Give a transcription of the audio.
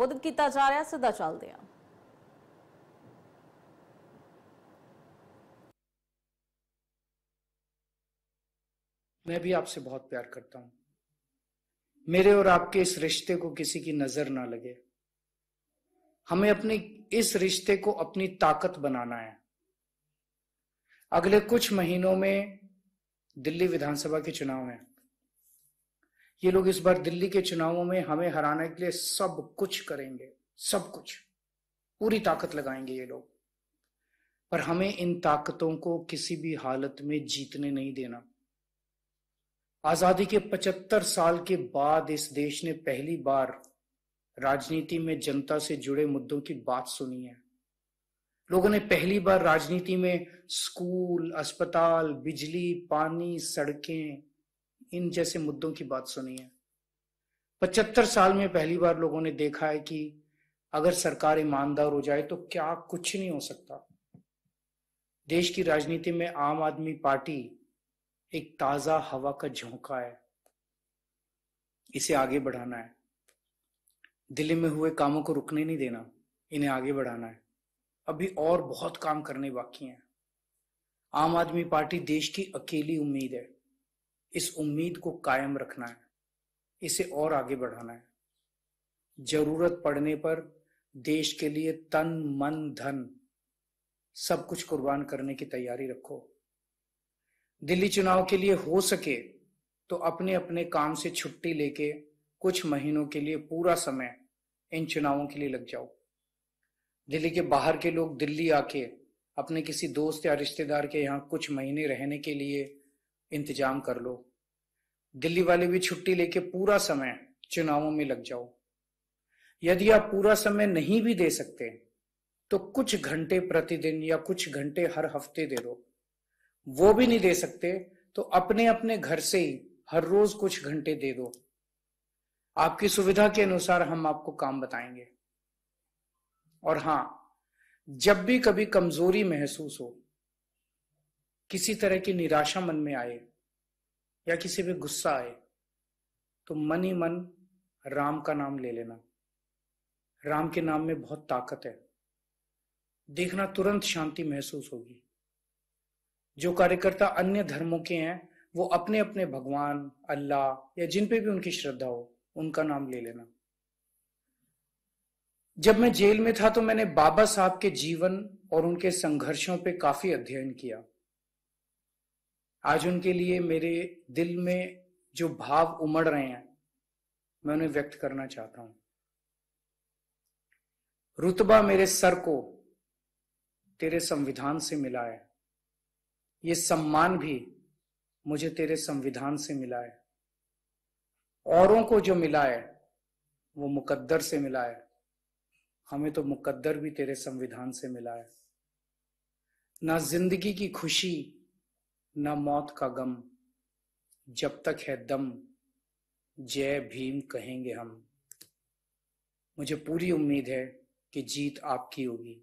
ਮੁਦਦ ਕੀਤਾ ਜਾ ਰਿਹਾ सीधा चलते हैं मैं भी आपसे बहुत प्यार करता हूं मेरे और आपके इस रिश्ते को किसी की नजर ना लगे हमें अपने इस रिश्ते को अपनी ताकत बनाना है अगले कुछ महीनों में दिल्ली विधानसभा के चुनाव हैं ये लोग इस बार दिल्ली के चुनावों में हमें हराने के लिए सब कुछ करेंगे सब कुछ पूरी ताकत लगाएंगे ये लोग पर हमें इन ताकतों को किसी भी हालत में जीतने नहीं देना आजादी के 75 साल के बाद इस देश ने पहली बार राजनीति में जनता से जुड़े मुद्दों की बात सुनी है लोगों ने पहली बार राजनीति में स्कूल अस्पताल बिजली पानी सड़कें इन जैसे मुद्दों की बात सुनी है पचहत्तर साल में पहली बार लोगों ने देखा है कि अगर सरकार ईमानदार हो जाए तो क्या कुछ नहीं हो सकता देश की राजनीति में आम आदमी पार्टी एक ताजा हवा का झोंका है इसे आगे बढ़ाना है दिल्ली में हुए कामों को रुकने नहीं देना इन्हें आगे बढ़ाना है अभी और बहुत काम करने बाकी हैं आम आदमी पार्टी देश की अकेली उम्मीद है इस उम्मीद को कायम रखना है इसे और आगे बढ़ाना है जरूरत पड़ने पर देश के लिए तन मन धन सब कुछ कुर्बान करने की तैयारी रखो दिल्ली चुनाव के लिए हो सके तो अपने अपने काम से छुट्टी लेके कुछ महीनों के लिए पूरा समय इन चुनावों के लिए लग जाओ दिल्ली के बाहर के लोग दिल्ली आके अपने किसी दोस्त या रिश्तेदार के यहाँ कुछ महीने रहने के लिए इंतजाम कर लो दिल्ली वाले भी छुट्टी लेके पूरा समय चुनावों में लग जाओ यदि आप पूरा समय नहीं भी दे सकते तो कुछ घंटे प्रतिदिन या कुछ घंटे हर हफ्ते दे दो वो भी नहीं दे सकते तो अपने अपने घर से ही हर रोज कुछ घंटे दे दो आपकी सुविधा के अनुसार हम आपको काम बताएंगे और हां जब भी कभी कमजोरी महसूस हो किसी तरह की निराशा मन में आए या किसी पे गुस्सा आए तो मन ही मन राम का नाम ले लेना राम के नाम में बहुत ताकत है देखना तुरंत शांति महसूस होगी जो कार्यकर्ता अन्य धर्मों के हैं वो अपने अपने भगवान अल्लाह या जिन पे भी उनकी श्रद्धा हो उनका नाम ले लेना जब मैं जेल में था तो मैंने बाबा साहब के जीवन और उनके संघर्षों पे काफी अध्ययन किया आज उनके लिए मेरे दिल में जो भाव उमड़ रहे हैं मैं उन्हें व्यक्त करना चाहता हूं रुतबा मेरे सर को तेरे संविधान से मिला है ये सम्मान भी मुझे तेरे संविधान से मिला है औरों को जो मिला है वो मुकद्दर से मिला है हमें तो मुकद्दर भी तेरे संविधान से मिला है ना जिंदगी की खुशी न मौत का गम जब तक है दम जय भीम कहेंगे हम मुझे पूरी उम्मीद है कि जीत आपकी होगी